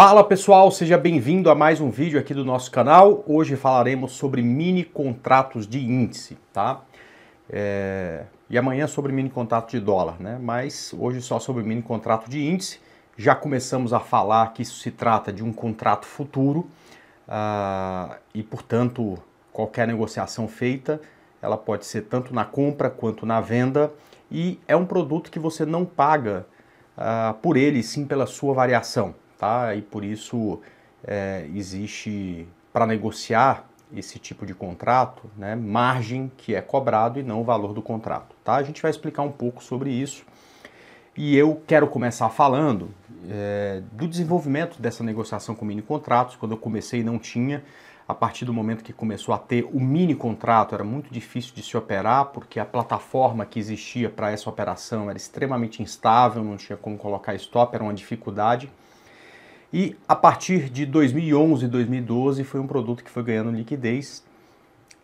Fala pessoal, seja bem-vindo a mais um vídeo aqui do nosso canal. Hoje falaremos sobre mini contratos de índice, tá? É... E amanhã sobre mini contrato de dólar, né? Mas hoje só sobre mini contrato de índice. Já começamos a falar que isso se trata de um contrato futuro uh... e, portanto, qualquer negociação feita, ela pode ser tanto na compra quanto na venda e é um produto que você não paga uh, por ele, sim pela sua variação tá? E por isso é, existe para negociar esse tipo de contrato, né, margem que é cobrado e não o valor do contrato, tá? A gente vai explicar um pouco sobre isso. E eu quero começar falando é, do desenvolvimento dessa negociação com mini contratos. Quando eu comecei, não tinha. A partir do momento que começou a ter o mini contrato, era muito difícil de se operar, porque a plataforma que existia para essa operação era extremamente instável, não tinha como colocar stop, era uma dificuldade. E a partir de 2011 e 2012 foi um produto que foi ganhando liquidez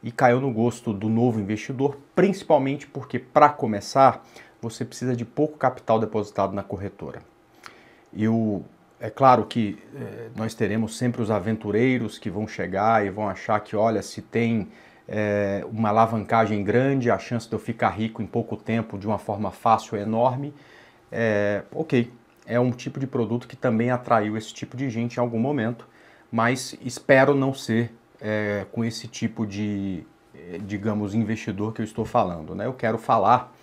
e caiu no gosto do novo investidor, principalmente porque, para começar, você precisa de pouco capital depositado na corretora. Eu, é claro que é, nós teremos sempre os aventureiros que vão chegar e vão achar que, olha, se tem é, uma alavancagem grande, a chance de eu ficar rico em pouco tempo de uma forma fácil é enorme. É, ok, é um tipo de produto que também atraiu esse tipo de gente em algum momento, mas espero não ser é, com esse tipo de, é, digamos, investidor que eu estou falando. Né? Eu quero falar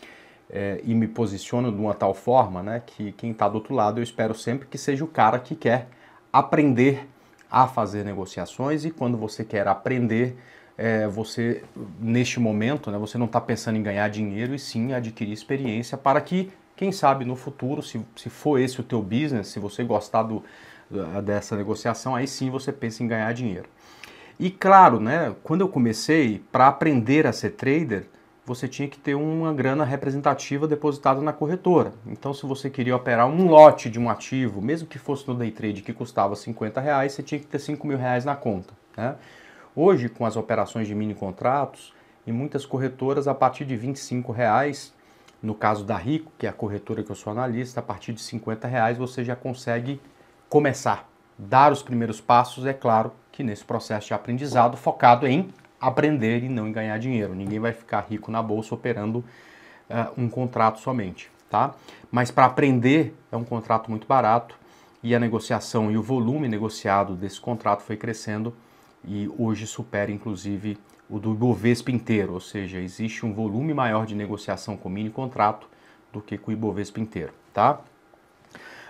é, e me posiciono de uma tal forma né, que quem está do outro lado eu espero sempre que seja o cara que quer aprender a fazer negociações e quando você quer aprender, é, você, neste momento, né, você não está pensando em ganhar dinheiro e sim adquirir experiência para que quem sabe no futuro, se, se for esse o teu business, se você gostar do, dessa negociação, aí sim você pensa em ganhar dinheiro. E claro, né, quando eu comecei, para aprender a ser trader, você tinha que ter uma grana representativa depositada na corretora. Então, se você queria operar um lote de um ativo, mesmo que fosse no day trade que custava 50 reais, você tinha que ter 5 mil reais na conta. Né? Hoje, com as operações de mini contratos, em muitas corretoras, a partir de 25 reais no caso da Rico, que é a corretora que eu sou analista, a partir de 50 reais você já consegue começar, dar os primeiros passos, é claro que nesse processo de aprendizado focado em aprender e não em ganhar dinheiro. Ninguém vai ficar rico na bolsa operando uh, um contrato somente, tá? Mas para aprender é um contrato muito barato e a negociação e o volume negociado desse contrato foi crescendo e hoje supera inclusive o do Ibovespa inteiro, ou seja, existe um volume maior de negociação com mini contrato do que com o Ibovespa inteiro, tá?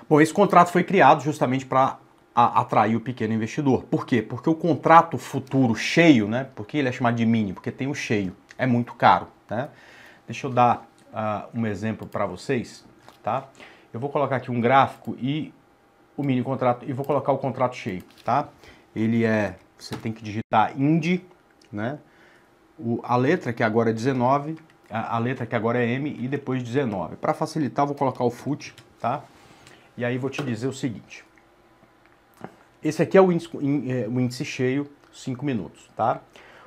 Bom, esse contrato foi criado justamente para atrair o pequeno investidor. Por quê? Porque o contrato futuro cheio, né? Porque ele é chamado de mini, porque tem o cheio, é muito caro, né? Deixa eu dar uh, um exemplo para vocês, tá? Eu vou colocar aqui um gráfico e o mini contrato e vou colocar o contrato cheio, tá? Ele é, você tem que digitar ind, né? o, a letra, que agora é 19, a, a, letra que agora é M e depois 19. Para facilitar, vou colocar o FUT, tá? E aí vou te dizer o seguinte. Esse aqui é o índice, é, o índice cheio, 5 minutos, tá?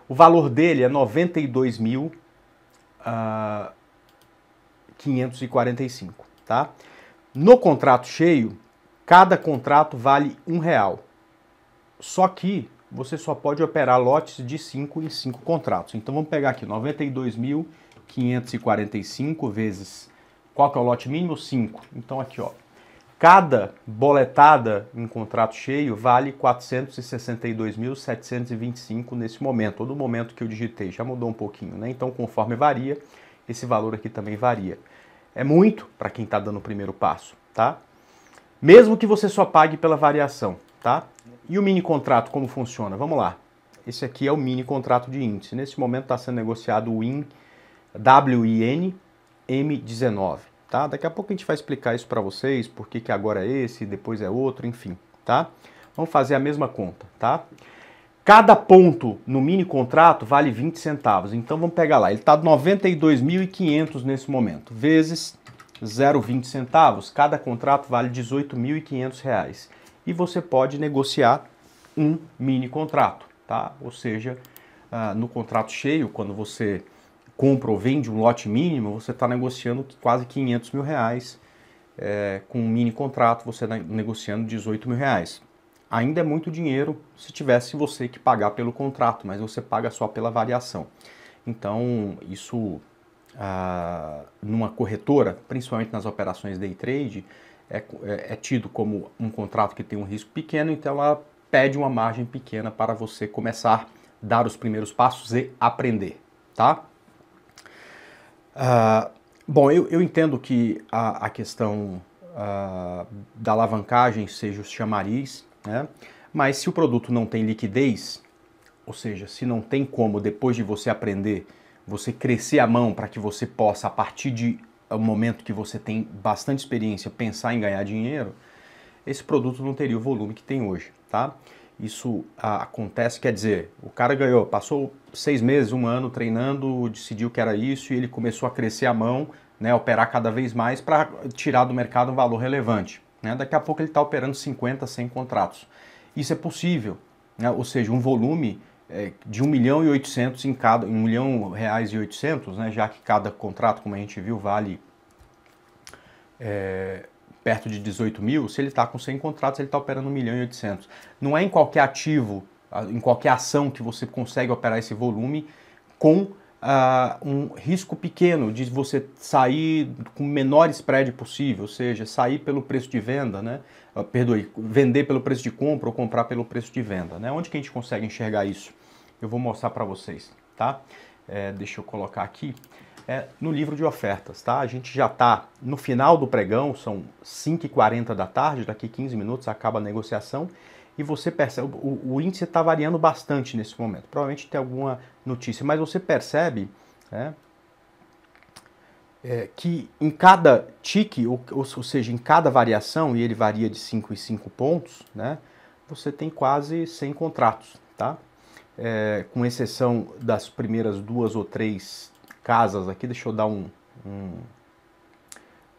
O valor dele é 92 mil... Uh, ah, 545, tá? No contrato cheio, cada contrato vale um real. Só que você só pode operar lotes de 5 em 5 contratos. Então vamos pegar aqui 92.545 vezes qual que é o lote mínimo? 5. Então aqui, ó. Cada boletada em contrato cheio vale 462.725 nesse momento, ou no momento que eu digitei, já mudou um pouquinho, né? Então, conforme varia, esse valor aqui também varia. É muito para quem está dando o primeiro passo, tá? Mesmo que você só pague pela variação, tá? E o mini contrato, como funciona? Vamos lá. Esse aqui é o mini contrato de índice. Nesse momento está sendo negociado o IN, WIN M19. Tá? Daqui a pouco a gente vai explicar isso para vocês, por que agora é esse, depois é outro, enfim. Tá? Vamos fazer a mesma conta. Tá? Cada ponto no mini contrato vale 20 centavos. Então vamos pegar lá. Ele está 92.500 nesse momento, vezes 0,20 centavos. Cada contrato vale 18.500 reais e você pode negociar um mini contrato, tá? Ou seja, uh, no contrato cheio, quando você compra ou vende um lote mínimo, você está negociando quase 500 mil reais. É, com um mini contrato, você está negociando 18 mil reais. Ainda é muito dinheiro se tivesse você que pagar pelo contrato, mas você paga só pela variação. Então, isso ah, numa corretora, principalmente nas operações day trade, é, é, é, tido como um contrato que tem um risco pequeno, então ela pede uma margem pequena para você começar a dar os primeiros passos e aprender, tá? Uh, bom, eu, eu, entendo que a, a questão uh, da alavancagem seja o chamariz, né? Mas se o produto não tem liquidez, ou seja, se não tem como, depois de você aprender, você crescer a mão para que você possa, a partir de o é momento que você tem bastante experiência, pensar em ganhar dinheiro, esse produto não teria o volume que tem hoje, tá? Isso a, ah, acontece, quer dizer, o cara ganhou, passou seis meses, um ano treinando, decidiu que era isso e ele começou a crescer a mão, né, operar cada vez mais para tirar do mercado um valor relevante. Né? Daqui a pouco ele está operando 50, 100 contratos. Isso é possível, né? ou seja, um volume é, de 1 milhão e 800 em cada, 1 milhão reais e 800, né, já que cada contrato, como a gente viu, vale é, perto de 18 mil, se ele está com 100 contratos, ele está operando 1 milhão e 800. Não é em qualquer ativo, em qualquer ação que você consegue operar esse volume com Uh, um risco pequeno de você sair com o menor spread possível, ou seja, sair pelo preço de venda, né? Uh, perdoe, vender pelo preço de compra ou comprar pelo preço de venda, né? Onde que a gente consegue enxergar isso? Eu vou mostrar para vocês, tá? É, deixa eu colocar aqui é, no livro de ofertas, tá? A gente já está no final do pregão, são 5h40 da tarde, daqui 15 minutos acaba a negociação e você percebe, o, o índice está variando bastante nesse momento, provavelmente tem alguma notícia, mas você percebe né, é, que em cada tique, ou, ou seja, em cada variação, e ele varia de 5 em 5 pontos, né, você tem quase 100 contratos, tá? É, com exceção das primeiras duas ou três casas aqui, deixa eu dar um, um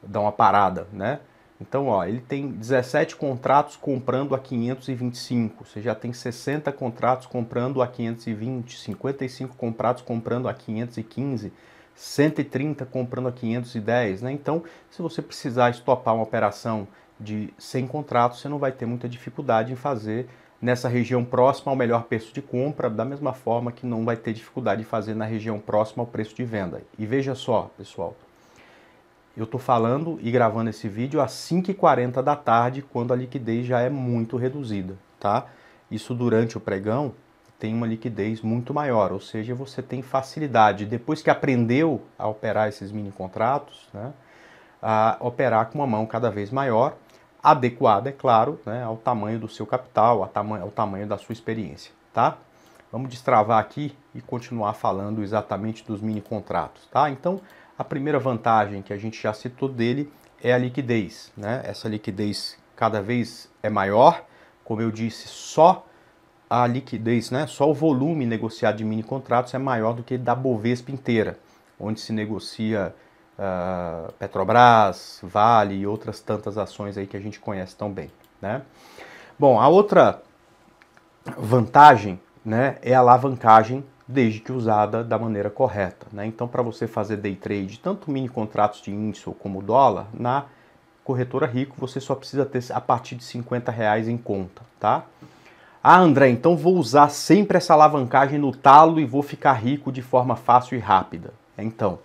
dar uma parada, né? Então, ó, ele tem 17 contratos comprando a 525. Você já tem 60 contratos comprando a 520, 55 contratos comprando a 515, 130 comprando a 510, né? Então, se você precisar estopar uma operação de 100 contratos, você não vai ter muita dificuldade em fazer nessa região próxima ao melhor preço de compra, da mesma forma que não vai ter dificuldade de fazer na região próxima ao preço de venda. E veja só, pessoal, eu estou falando e gravando esse vídeo às 5h40 da tarde, quando a liquidez já é muito reduzida, tá? Isso durante o pregão tem uma liquidez muito maior, ou seja, você tem facilidade. Depois que aprendeu a operar esses mini contratos, né, a operar com uma mão cada vez maior adequada, é claro, né, ao tamanho do seu capital, ao tamanho, ao tamanho da sua experiência, tá? Vamos destravar aqui e continuar falando exatamente dos mini contratos, tá? Então, a primeira vantagem que a gente já citou dele é a liquidez, né? Essa liquidez cada vez é maior, como eu disse, só a liquidez, né? Só o volume negociado de mini contratos é maior do que da Bovespa inteira, onde se negocia uh, Petrobras, Vale e outras tantas ações aí que a gente conhece tão bem, né? Bom, a outra vantagem, né, é a alavancagem desde que usada da maneira correta, né? Então, para você fazer day trade, tanto mini contratos de índice como dólar, na corretora Rico, você só precisa ter a partir de 50 reais em conta, tá? Ah, André, então vou usar sempre essa alavancagem no talo e vou ficar rico de forma fácil e rápida. Então,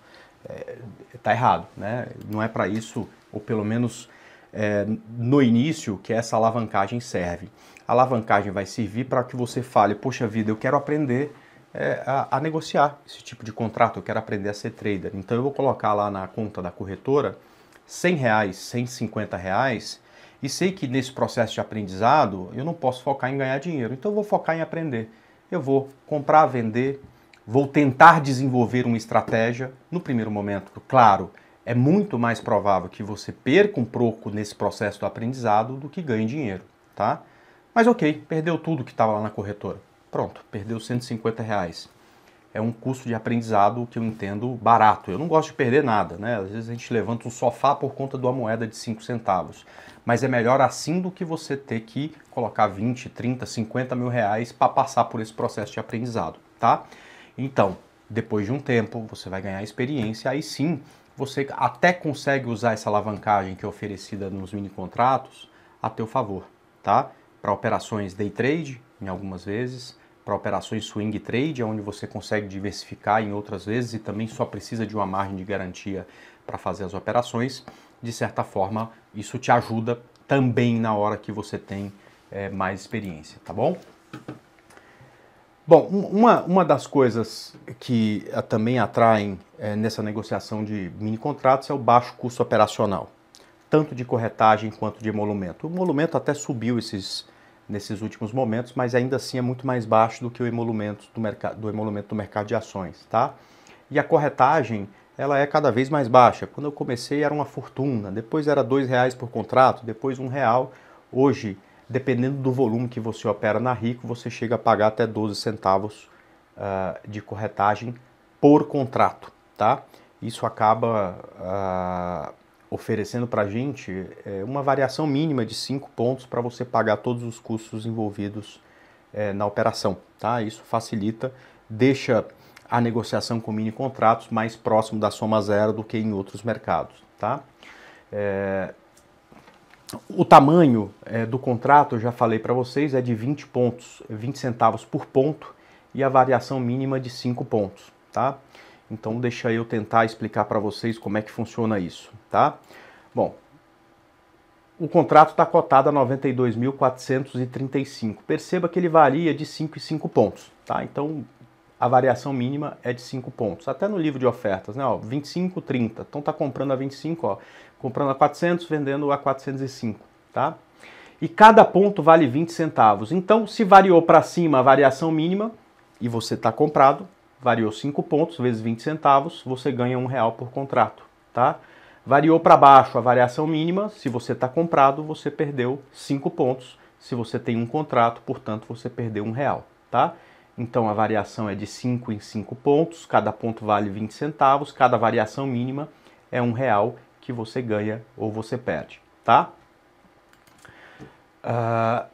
está é, errado, né? Não é para isso, ou pelo menos é, no início, que essa alavancagem serve. A alavancagem vai servir para que você fale, poxa vida, eu quero aprender é, a, a, negociar esse tipo de contrato, eu quero aprender a ser trader. Então eu vou colocar lá na conta da corretora 100 reais, 150 reais, e sei que nesse processo de aprendizado eu não posso focar em ganhar dinheiro, então eu vou focar em aprender. Eu vou comprar, vender, vou tentar desenvolver uma estratégia. No primeiro momento, claro, é muito mais provável que você perca um pouco nesse processo do aprendizado do que ganhe dinheiro, tá? Mas ok, perdeu tudo que estava lá na corretora. Pronto, perdeu 150 reais. É um custo de aprendizado que eu entendo barato. Eu não gosto de perder nada, né? Às vezes a gente levanta um sofá por conta de uma moeda de 5 centavos. Mas é melhor assim do que você ter que colocar 20, 30, 50 mil reais para passar por esse processo de aprendizado, tá? Então, depois de um tempo, você vai ganhar experiência, aí sim você até consegue usar essa alavancagem que é oferecida nos mini contratos a teu favor, tá? Para operações day trade, em algumas vezes, para operações swing trade, onde você consegue diversificar em outras vezes e também só precisa de uma margem de garantia para fazer as operações. De certa forma, isso te ajuda também na hora que você tem é, mais experiência, tá bom? Bom, uma, uma das coisas que eh, também atraem é, nessa negociação de mini contratos é o baixo custo operacional, tanto de corretagem quanto de emolumento. O emolumento até subiu esses, nesses últimos momentos, mas ainda assim é muito mais baixo do que o emolumento do, mercado, do emolumento do mercado de ações, tá? E a corretagem ela é cada vez mais baixa. Quando eu comecei era uma fortuna, depois era dois reais por contrato, depois um real. Hoje dependendo do volume que você opera na Rico, você chega a pagar até 12 centavos uh, de corretagem por contrato, tá? Isso acaba uh, oferecendo para a gente eh, uma variação mínima de 5 pontos para você pagar todos os custos envolvidos eh, na operação, tá? Isso facilita, deixa a negociação com mini contratos mais próximo da soma zero do que em outros mercados, tá? Eh, o tamanho é, do contrato, eu já falei para vocês, é de 20 pontos, 20 centavos por ponto e a variação mínima de 5 pontos, tá? Então deixa eu tentar explicar para vocês como é que funciona isso, tá? Bom, o contrato está cotado a 92.435. Perceba que ele varia de 5 e 5 pontos, tá? Então a variação mínima é de 5 pontos. Até no livro de ofertas, né? Ó, 25, 30. Então tá comprando a 25, ó, comprando a 400, vendendo a 405, tá? E cada ponto vale 20 centavos. Então, se variou para cima a variação mínima e você está comprado, variou 5 pontos vezes 20 centavos, você ganha um real por contrato, tá? Variou para baixo a variação mínima, se você está comprado, você perdeu 5 pontos. Se você tem um contrato, portanto, você perdeu um real, tá? Então a variação é de 5 em 5 pontos, cada ponto vale 20 centavos, cada variação mínima é um real que você ganha ou você perde, tá? Uh,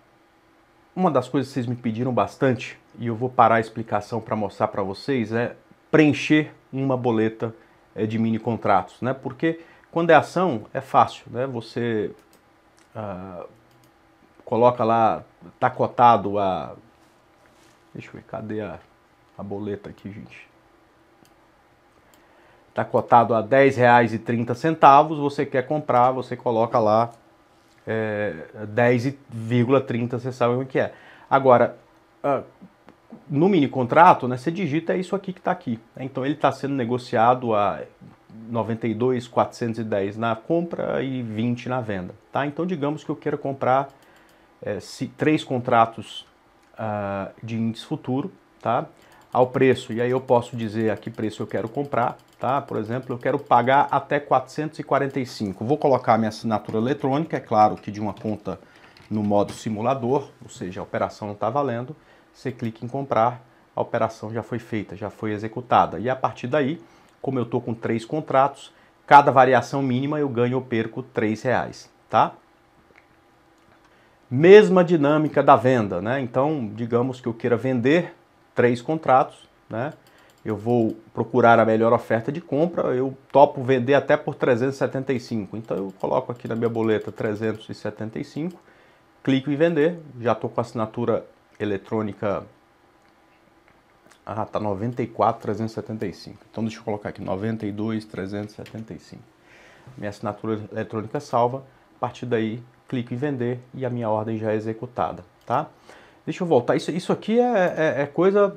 uma das coisas que vocês me pediram bastante, e eu vou parar a explicação para mostrar para vocês, é preencher uma boleta é, de mini contratos, né? Porque quando é ação é fácil, né? Você uh, coloca lá, tá cotado a Deixa eu ver, cadê a, a boleta aqui, gente? Está cotado a R$10,30. Você quer comprar, você coloca lá é, 10,30, você sabe o é que é. Agora, ah, no mini contrato, né, você digita é isso aqui que está aqui. Então ele está sendo negociado a R$92,410 na compra e 20 na venda. Tá? Então digamos que eu queira comprar é, se, três contratos uh, de índice futuro, tá? Ao preço, e aí eu posso dizer a que preço eu quero comprar, tá? Por exemplo, eu quero pagar até 445. Vou colocar minha assinatura eletrônica, é claro que de uma conta no modo simulador, ou seja, a operação não está valendo, você clica em comprar, a operação já foi feita, já foi executada. E a partir daí, como eu estou com três contratos, cada variação mínima eu ganho ou perco R$ reais, tá? Mesma dinâmica da venda, né? Então, digamos que eu queira vender três contratos, né? Eu vou procurar a melhor oferta de compra, eu topo vender até por 375. Então eu coloco aqui na minha boleta 375, clico em vender, já estou com a assinatura eletrônica ah, tá 94,375. Então deixa eu colocar aqui 92,375. Minha assinatura eletrônica salva. A partir daí clico em vender e a minha ordem já é executada, tá? Deixa eu voltar, isso, isso aqui é, é, é coisa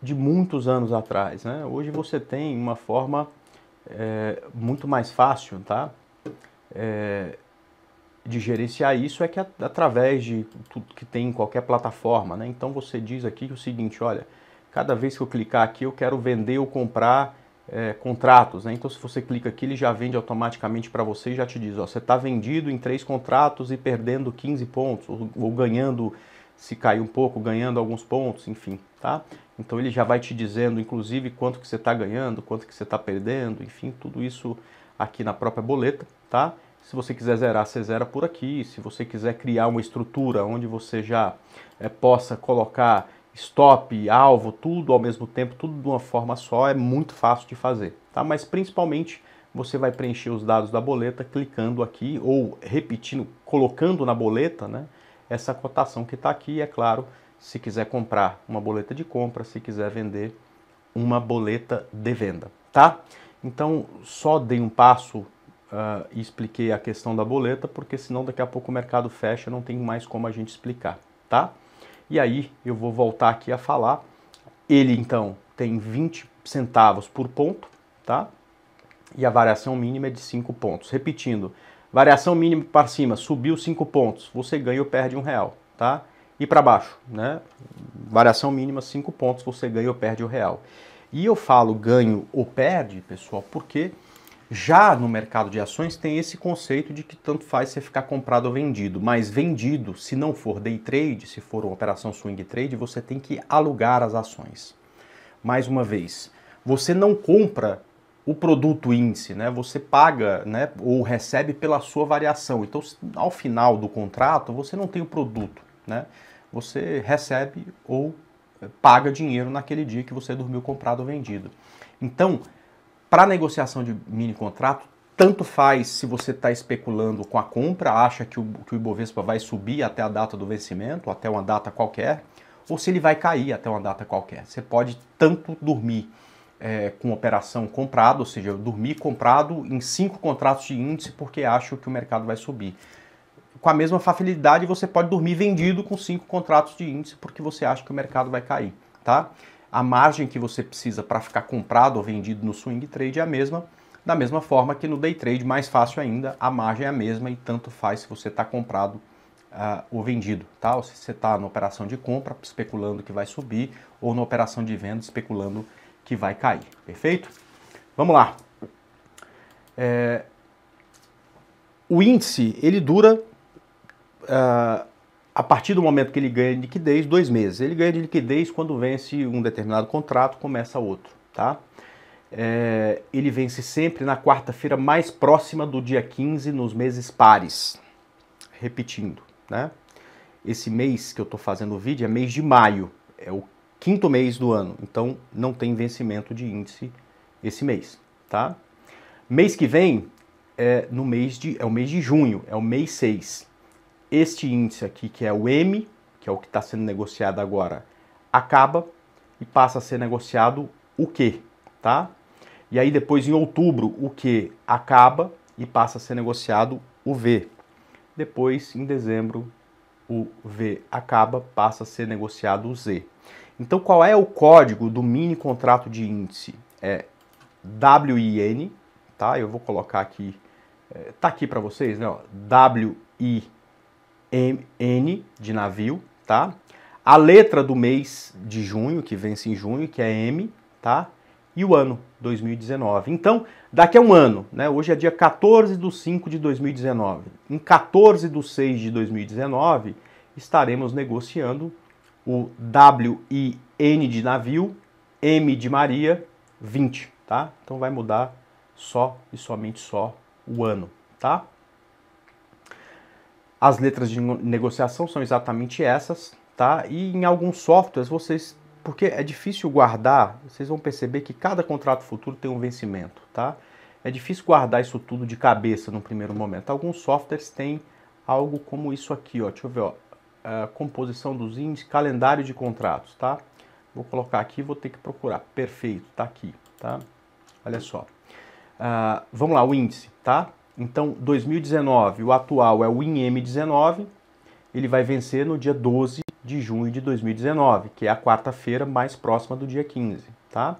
de muitos anos atrás, né? Hoje você tem uma forma é, muito mais fácil, tá? É, de gerenciar isso é que é através de tudo que tem em qualquer plataforma, né? Então você diz aqui o seguinte, olha, cada vez que eu clicar aqui eu quero vender ou comprar é, contratos, né? Então, se você clica aqui, ele já vende automaticamente para você e já te diz, ó, você está vendido em três contratos e perdendo 15 pontos, ou, ou ganhando, se cair um pouco, ganhando alguns pontos, enfim, tá? Então, ele já vai te dizendo, inclusive, quanto que você está ganhando, quanto que você está perdendo, enfim, tudo isso aqui na própria boleta, tá? Se você quiser zerar, você zera por aqui. Se você quiser criar uma estrutura onde você já é, possa colocar stop, alvo, tudo ao mesmo tempo, tudo de uma forma só, é muito fácil de fazer, tá? Mas principalmente você vai preencher os dados da boleta clicando aqui ou repetindo, colocando na boleta, né? Essa cotação que está aqui, é claro, se quiser comprar uma boleta de compra, se quiser vender uma boleta de venda, tá? Então, só dei um passo uh, e expliquei a questão da boleta, porque senão daqui a pouco o mercado fecha, não tem mais como a gente explicar, tá? E aí eu vou voltar aqui a falar. Ele então tem 20 centavos por ponto, tá? E a variação mínima é de 5 pontos. Repetindo, variação mínima para cima, subiu 5 pontos, você ganha ou perde um real, tá? E para baixo, né? Variação mínima 5 pontos, você ganha ou perde o real. E eu falo ganho ou perde, pessoal, porque já no mercado de ações tem esse conceito de que tanto faz você ficar comprado ou vendido, mas vendido, se não for day trade, se for uma operação swing trade, você tem que alugar as ações. Mais uma vez, você não compra o produto índice, né? Você paga, né, ou recebe pela sua variação. Então, ao final do contrato, você não tem o produto, né? Você recebe ou eh, paga dinheiro naquele dia que você dormiu comprado ou vendido. Então, para negociação de mini contrato, tanto faz se você está especulando com a compra, acha que o, que o Ibovespa vai subir até a data do vencimento, até uma data qualquer, ou se ele vai cair até uma data qualquer. Você pode tanto dormir é, com operação comprada, ou seja, dormir comprado em cinco contratos de índice porque acha que o mercado vai subir. Com a mesma facilidade, você pode dormir vendido com cinco contratos de índice porque você acha que o mercado vai cair, tá? a margem que você precisa para ficar comprado ou vendido no swing trade é a mesma. Da mesma forma que no day trade, mais fácil ainda, a margem é a mesma e tanto faz se você está comprado uh, ou vendido, tá? Ou se você está na operação de compra especulando que vai subir ou na operação de venda especulando que vai cair, perfeito? Vamos lá. É... O índice, ele dura... Uh a partir do momento que ele ganha de liquidez, dois meses. Ele ganha de liquidez quando vence um determinado contrato, começa outro, tá? É, ele vence sempre na quarta-feira mais próxima do dia 15 nos meses pares. Repetindo, né? Esse mês que eu estou fazendo o vídeo é mês de maio, é o quinto mês do ano, então não tem vencimento de índice esse mês, tá? Mês que vem é no mês de é o mês de junho, é o mês 6 este índice aqui, que é o M, que é o que está sendo negociado agora, acaba e passa a ser negociado o Q, tá? E aí depois em outubro o Q acaba e passa a ser negociado o V. Depois em dezembro o V acaba, passa a ser negociado o Z. Então qual é o código do mini contrato de índice? É WIN, tá? Eu vou colocar aqui, é, tá aqui para vocês, né? WIN. N de navio, tá? A letra do mês de junho, que vence em junho, que é M, tá? E o ano, 2019. Então, daqui a um ano, né? Hoje é dia 14 de 5 de 2019. Em 14 de 6 de 2019, estaremos negociando o WIN de navio, M de Maria, 20, tá? Então vai mudar só e somente só o ano, tá? As letras de negociação são exatamente essas, tá? E em alguns softwares vocês, porque é difícil guardar, vocês vão perceber que cada contrato futuro tem um vencimento, tá? É difícil guardar isso tudo de cabeça no primeiro momento. Alguns softwares têm algo como isso aqui, ó. Deixa eu ver, ó. A é, composição dos índices, calendário de contratos, tá? Vou colocar aqui, vou ter que procurar. Perfeito, tá aqui, tá? Olha só. Uh, vamos lá, o índice, tá? Então, 2019, o atual é o INM19, ele vai vencer no dia 12 de junho de 2019, que é a quarta-feira mais próxima do dia 15, tá?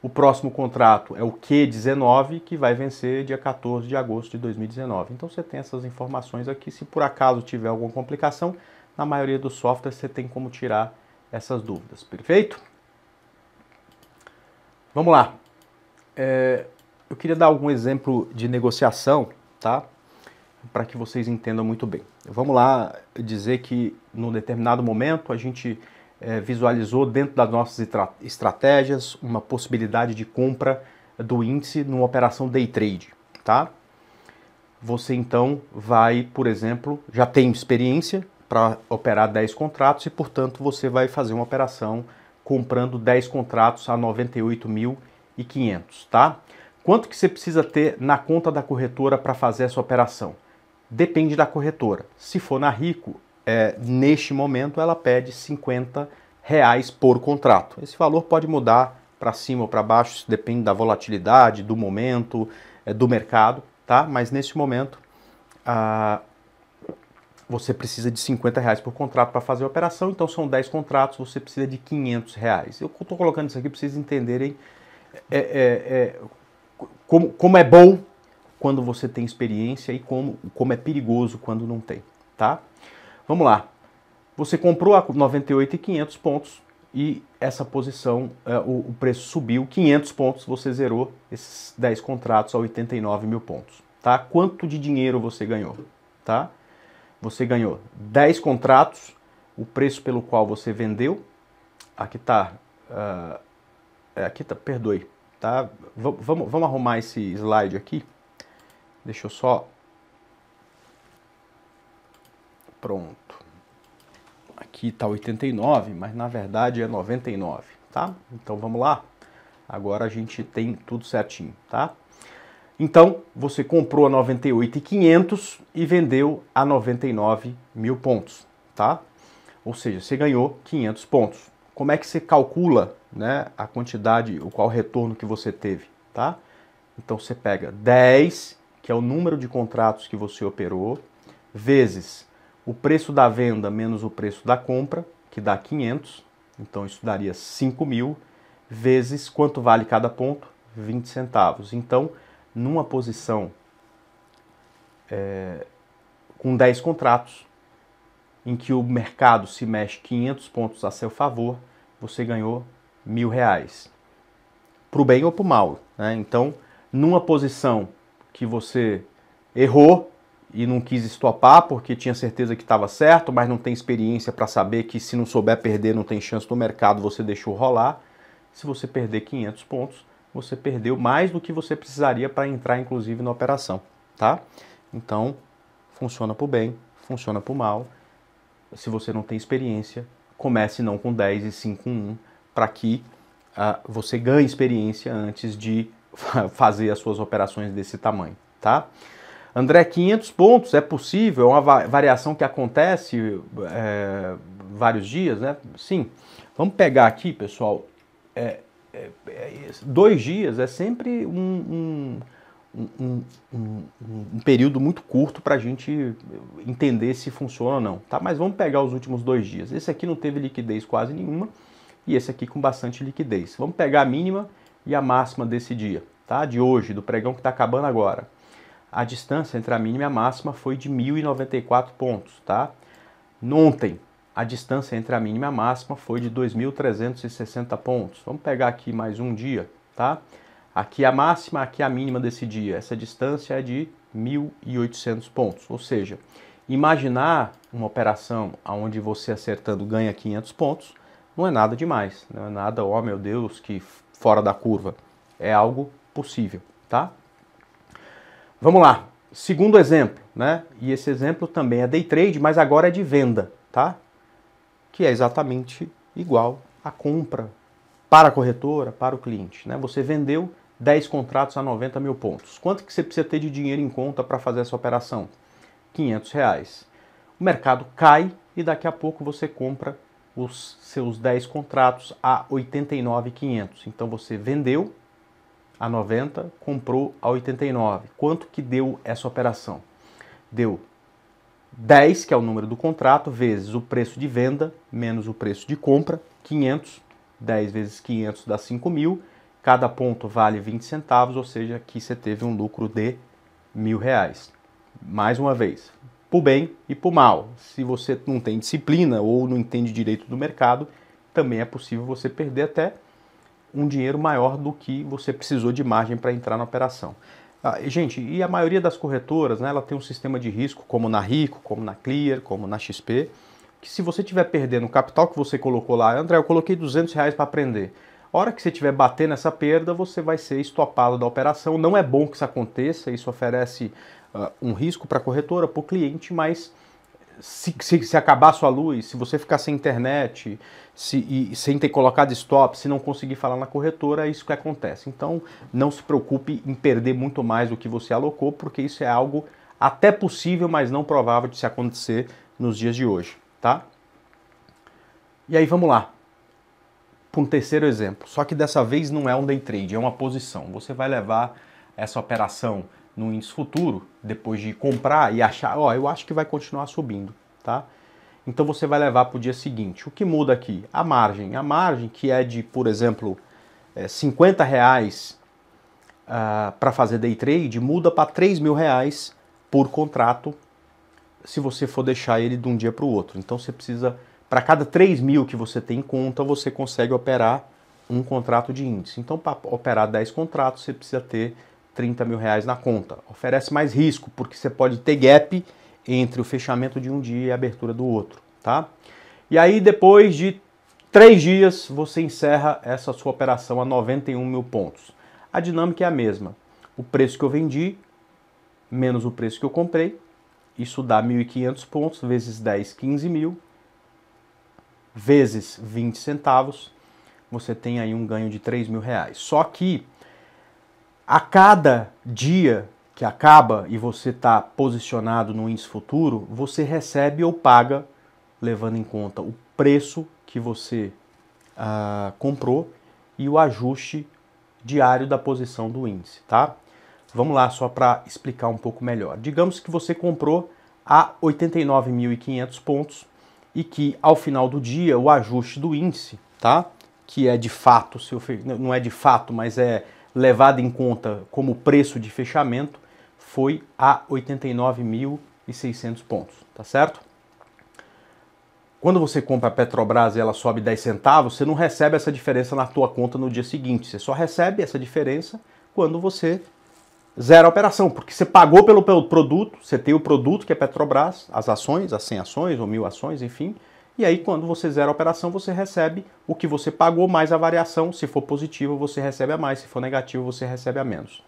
O próximo contrato é o Q19, que vai vencer dia 14 de agosto de 2019. Então você tem essas informações aqui. Se por acaso tiver alguma complicação, na maioria dos softwares você tem como tirar essas dúvidas, perfeito? Vamos lá. É, eu queria dar algum exemplo de negociação, tá? Para que vocês entendam muito bem. Vamos lá dizer que num determinado momento a gente é, visualizou dentro das nossas estratégias uma possibilidade de compra do índice numa operação day trade, tá? Você então vai, por exemplo, já tem experiência para operar 10 contratos e, portanto, você vai fazer uma operação comprando 10 contratos a 98.500, tá? Quanto que você precisa ter na conta da corretora para fazer essa operação? Depende da corretora. Se for na Rico, é, neste momento ela pede 50 reais por contrato. Esse valor pode mudar para cima ou para baixo, depende da volatilidade, do momento, é, do mercado, tá? Mas neste momento você precisa de 50 reais por contrato para fazer a operação, então são 10 contratos, você precisa de 500 reais. Eu estou colocando isso aqui para vocês entenderem é, é, é como, como é bom quando você tem experiência e como, como é perigoso quando não tem, tá? Vamos lá. Você comprou a 98.500 pontos e essa posição, é, o, o, preço subiu 500 pontos, você zerou esses 10 contratos a 89 mil pontos, tá? Quanto de dinheiro você ganhou, tá? Você ganhou 10 contratos, o preço pelo qual você vendeu, aqui tá, uh, aqui tá, perdoe, tá? V vamos, vamos arrumar esse slide aqui. Deixa eu só... Pronto. Aqui está 89, mas na verdade é 99, tá? Então vamos lá. Agora a gente tem tudo certinho, tá? Então, você comprou a 98,500 e vendeu a 99 mil pontos, tá? Ou seja, você ganhou 500 pontos como é que você calcula né, a quantidade, o qual retorno que você teve, tá? Então você pega 10, que é o número de contratos que você operou, vezes o preço da venda menos o preço da compra, que dá 500, então isso daria 5 mil, vezes quanto vale cada ponto? 20 centavos. Então, numa posição é, com 10 contratos, em que o mercado se mexe 500 pontos a seu favor, você ganhou mil reais. Para o bem ou para o mal. Né? Então, numa posição que você errou e não quis estopar porque tinha certeza que estava certo, mas não tem experiência para saber que se não souber perder não tem chance no mercado, você deixou rolar. Se você perder 500 pontos, você perdeu mais do que você precisaria para entrar inclusive na operação, tá? Então, funciona para o bem, funciona para o mal se você não tem experiência, comece não com 10 e sim com 1, para que uh, você ganhe experiência antes de fazer as suas operações desse tamanho, tá? André, 500 pontos é possível? É uma variação que acontece é, vários dias, né? Sim. Vamos pegar aqui, pessoal. É, é, é dois dias é sempre um, um um, um, um período muito curto para a gente entender se funciona ou não. Tá? Mas vamos pegar os últimos dois dias. Esse aqui não teve liquidez quase nenhuma e esse aqui com bastante liquidez. Vamos pegar a mínima e a máxima desse dia, tá? de hoje, do pregão que está acabando agora. A distância entre a mínima e a máxima foi de 1.094 pontos. Tá? Ontem, a distância entre a mínima e a máxima foi de 2.360 pontos. Vamos pegar aqui mais um dia, tá? Aqui a máxima, aqui a mínima desse dia. Essa distância é de 1.800 pontos. Ou seja, imaginar uma operação onde você acertando ganha 500 pontos não é nada demais. Não é nada, oh meu Deus, que fora da curva. É algo possível, tá? Vamos lá. Segundo exemplo, né? E esse exemplo também é day trade, mas agora é de venda, tá? Que é exatamente igual à compra para a corretora, para o cliente. Né? Você vendeu 10 contratos a 90 mil pontos. Quanto que você precisa ter de dinheiro em conta para fazer essa operação? 500 reais. O mercado cai e daqui a pouco você compra os seus 10 contratos a 89,500. Então você vendeu a 90, comprou a 89. Quanto que deu essa operação? Deu 10, que é o número do contrato, vezes o preço de venda, menos o preço de compra, 500. 10 vezes 500 dá 5 mil Cada ponto vale 20 centavos, ou seja, aqui você teve um lucro de mil reais. Mais uma vez, por bem e por mal. Se você não tem disciplina ou não entende direito do mercado, também é possível você perder até um dinheiro maior do que você precisou de margem para entrar na operação. Ah, gente, e a maioria das corretoras, né, ela tem um sistema de risco, como na Rico, como na Clear, como na XP, que se você tiver perdendo o capital que você colocou lá, André, eu coloquei 200 reais para aprender hora que você estiver batendo essa perda, você vai ser estopado da operação. Não é bom que isso aconteça, isso oferece uh, um risco para a corretora, para o cliente, mas se, se, se, acabar a sua luz, se você ficar sem internet, se, e, sem ter colocado stop, se não conseguir falar na corretora, é isso que acontece. Então, não se preocupe em perder muito mais do que você alocou, porque isso é algo até possível, mas não provável de se acontecer nos dias de hoje, tá? E aí, vamos lá para um terceiro exemplo. Só que dessa vez não é um day trade, é uma posição. Você vai levar essa operação no índice futuro, depois de comprar e achar, ó, eu acho que vai continuar subindo, tá? Então você vai levar para o dia seguinte. O que muda aqui? A margem. A margem que é de, por exemplo, 50 é, reais uh, ah, para fazer day trade, muda para 3 mil reais por contrato se você for deixar ele de um dia para o outro. Então você precisa para cada 3 mil que você tem em conta, você consegue operar um contrato de índice. Então, para operar 10 contratos, você precisa ter 30 mil reais na conta. Oferece mais risco, porque você pode ter gap entre o fechamento de um dia e a abertura do outro, tá? E aí, depois de três dias, você encerra essa sua operação a 91 mil pontos. A dinâmica é a mesma. O preço que eu vendi, menos o preço que eu comprei, isso dá 1.500 pontos, vezes 10, 15 mil, vezes 20 centavos, você tem aí um ganho de 3 mil reais. Só que a cada dia que acaba e você está posicionado no índice futuro, você recebe ou paga, levando em conta o preço que você uh, comprou e o ajuste diário da posição do índice, tá? Vamos lá, só para explicar um pouco melhor. Digamos que você comprou a 89.500 pontos e que ao final do dia o ajuste do índice, tá? Que é de fato, se não é de fato, mas é levado em conta como preço de fechamento, foi a 89.600 pontos, tá certo? Quando você compra a Petrobras e ela sobe 10 centavos, você não recebe essa diferença na tua conta no dia seguinte, você só recebe essa diferença quando você Zero a operação, porque você pagou pelo produto, você tem o produto que é Petrobras, as ações, as 100 ações ou mil ações, enfim, e aí quando você zera a operação, você recebe o que você pagou mais a variação, se for positivo, você recebe a mais, se for negativo, você recebe a menos.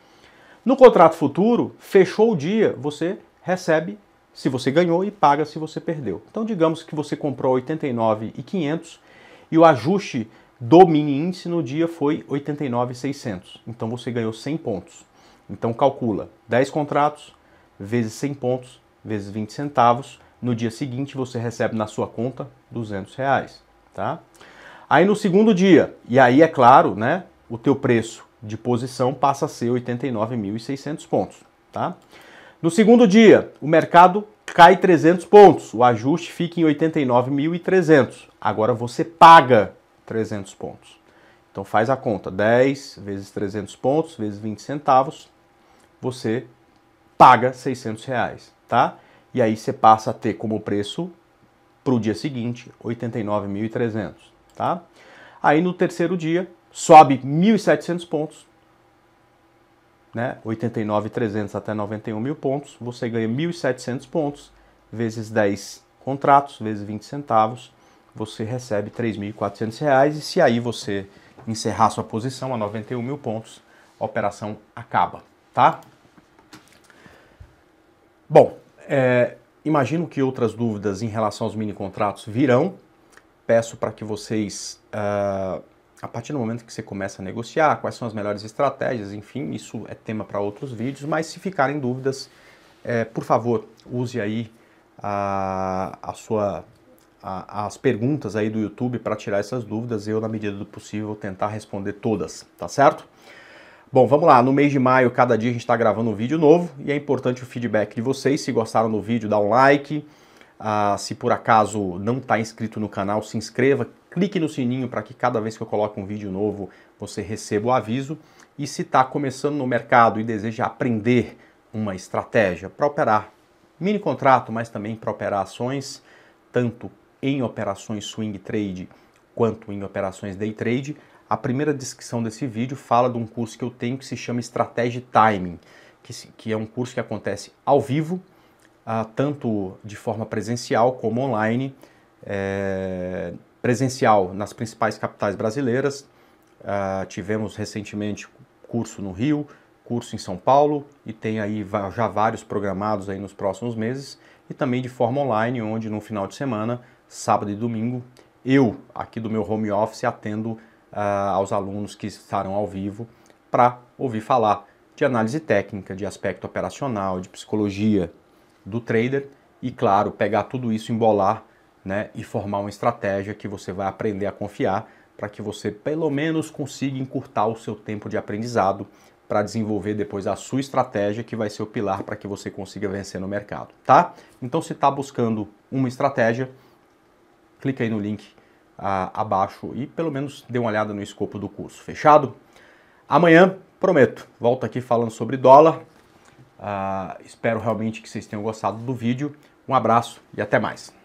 No contrato futuro, fechou o dia, você recebe se você ganhou e paga se você perdeu. Então digamos que você comprou 89,500 e o ajuste do mini índice no dia foi 89,600. Então você ganhou 100 pontos. Então calcula 10 contratos vezes 100 pontos vezes 20 centavos. No dia seguinte você recebe na sua conta 200 reais, tá? Aí no segundo dia, e aí é claro, né? O teu preço de posição passa a ser 89.600 pontos, tá? No segundo dia, o mercado cai 300 pontos, o ajuste fica em 89.300. Agora você paga 300 pontos. Então faz a conta, 10 vezes 300 pontos, vezes 20 centavos, você paga 600 reais, tá? E aí você passa a ter como preço para o dia seguinte 89.300, tá? Aí no terceiro dia sobe 1.700 pontos, né? 89.300 até 91 mil pontos, você ganha 1.700 pontos vezes 10 contratos vezes 20 centavos, você recebe 3.400 reais e se aí você encerrar sua posição a 91 mil pontos, a operação acaba, tá? Bom, é, imagino que outras dúvidas em relação aos mini contratos virão. Peço para que vocês, uh, a partir do momento que você começa a negociar, quais são as melhores estratégias, enfim, isso é tema para outros vídeos, mas se ficarem dúvidas, é, por favor, use aí a, a sua a, as perguntas aí do YouTube para tirar essas dúvidas, eu na medida do possível tentar responder todas, tá certo? Bom, vamos lá. No mês de maio, cada dia a gente está gravando um vídeo novo e é importante o feedback de vocês. Se gostaram do vídeo, dá um like. Ah, se por acaso não está inscrito no canal, se inscreva, clique no sininho para que cada vez que eu coloque um vídeo novo você receba o aviso. E se está começando no mercado e deseja aprender uma estratégia para operar mini contrato, mas também para operar ações, tanto em operações swing trade quanto em operações day trade, a primeira descrição desse vídeo fala de um curso que eu tenho que se chama Estratégia Timing, que, que é um curso que acontece ao vivo, uh, tanto de forma presencial como online. É, presencial nas principais capitais brasileiras, uh, tivemos recentemente curso no Rio, curso em São Paulo e tem aí já vários programados aí nos próximos meses e também de forma online, onde no final de semana, sábado e domingo, eu aqui do meu home office atendo ah, aos alunos que estarão ao vivo para ouvir falar de análise técnica, de aspecto operacional, de psicologia do trader e, claro, pegar tudo isso, embolar né, e formar uma estratégia que você vai aprender a confiar para que você pelo menos consiga encurtar o seu tempo de aprendizado para desenvolver depois a sua estratégia que vai ser o pilar para que você consiga vencer no mercado, tá? Então se está buscando uma estratégia, clica aí no link ah, abaixo e pelo menos dê uma olhada no escopo do curso. Fechado? Amanhã, prometo, volto aqui falando sobre dólar. Ah, espero realmente que vocês tenham gostado do vídeo. Um abraço e até mais.